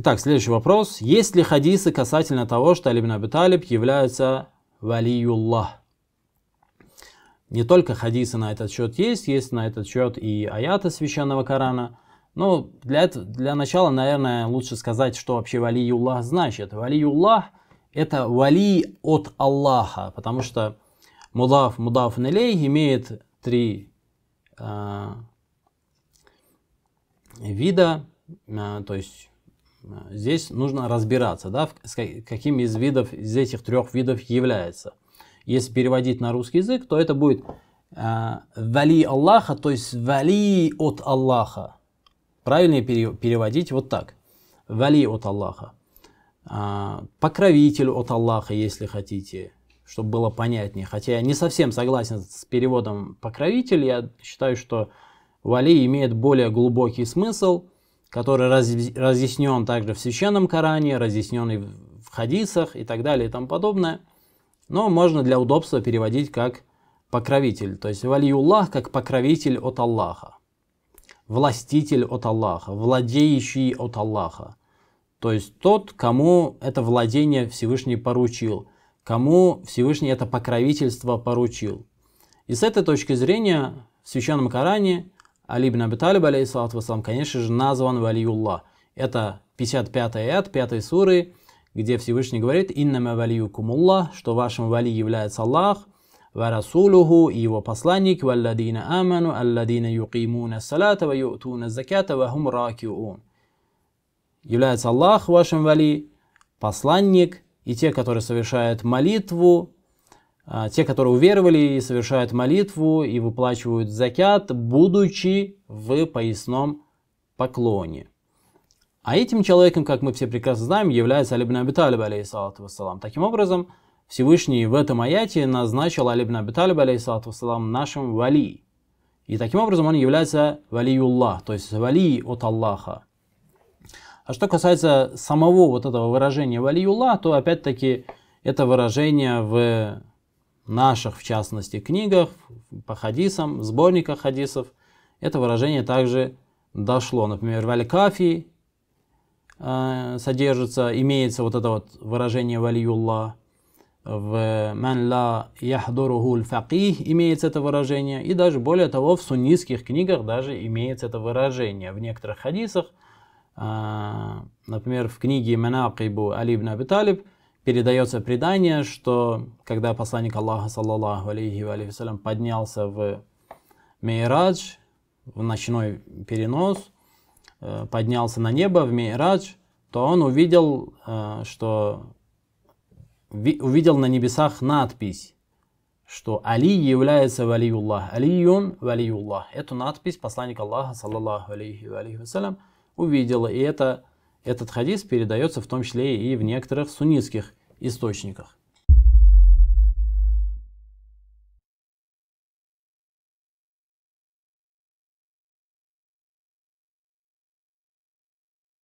Итак, следующий вопрос. Есть ли хадисы касательно того, что Алибн Абиталиб является валиюллах? Не только хадисы на этот счет есть, есть на этот счет и аяты священного Корана. Но для, этого, для начала, наверное, лучше сказать, что вообще валиюллах значит. Валиюллах – это вали от Аллаха, потому что мудаф, мудаф нелей имеет три э, вида, э, то есть а, здесь нужно разбираться, да, каким из видов, из этих трех видов является. Если переводить на русский язык, то это будет а, вали Аллаха, то есть вали от Аллаха. Правильнее переводить вот так. Вали от Аллаха. А, покровитель от Аллаха, если хотите, чтобы было понятнее. Хотя я не совсем согласен с переводом покровитель. Я считаю, что вали имеет более глубокий смысл – который разъяснен также в Священном Коране, разъяснен и в хадисах и так далее и тому подобное. Но можно для удобства переводить как покровитель, то есть валиюллах как покровитель от Аллаха, властитель от Аллаха, владеющий от Аллаха. То есть тот, кому это владение Всевышний поручил, кому Всевышний это покровительство поручил. И с этой точки зрения в Священном Коране – Али ибн Абиталиб, алейхиссалату вассалам, конечно же, назван Валиюллах. Это 55-й аят 5 суры, где Всевышний говорит «Иннама валию кумуллах», что вашим вали является Аллах, «Варасулуху» и его посланник, «Валладина аману, алладина юкимуна салата, ва ю'туна закята, ва хум ракиун». Является Аллах вашим вали, посланник и те, которые совершают молитву, а, те, которые уверовали и совершают молитву и выплачивают закят, будучи в поясном поклоне. А этим человеком, как мы все прекрасно знаем, является Алибн Абиталиб, алейхиссалату вассалам. Таким образом, Всевышний в этом аяте назначил Алибн Абиталиб, алейхиссалату вассалам, нашим вали. И таким образом он является валиюллах, то есть вали от Аллаха. А что касается самого вот этого выражения валиюллах, то опять-таки это выражение в наших, в частности, книгах, по хадисам, сборниках хадисов, это выражение также дошло. Например, в Аль-Кафи э, содержится, имеется вот это вот выражение «валиюллах», в «Ман ла яхдуруху имеется это выражение, и даже более того, в суннитских книгах даже имеется это выражение. В некоторых хадисах, э, например, в книге «Манакибу Али ибн Абиталиб» передается предание, что когда посланник Аллаха, саллаллаху алейхи вассалям, поднялся в Мейрадж, в ночной перенос, э, поднялся на небо в Мейрадж, то он увидел, э, что увидел на небесах надпись, что Али является валиюллах, Алиюн валиюллах. Эту надпись посланник Аллаха, саллаллаху алейхи вассалям, увидел, и это этот хадис передается в том числе и в некоторых суннитских источниках.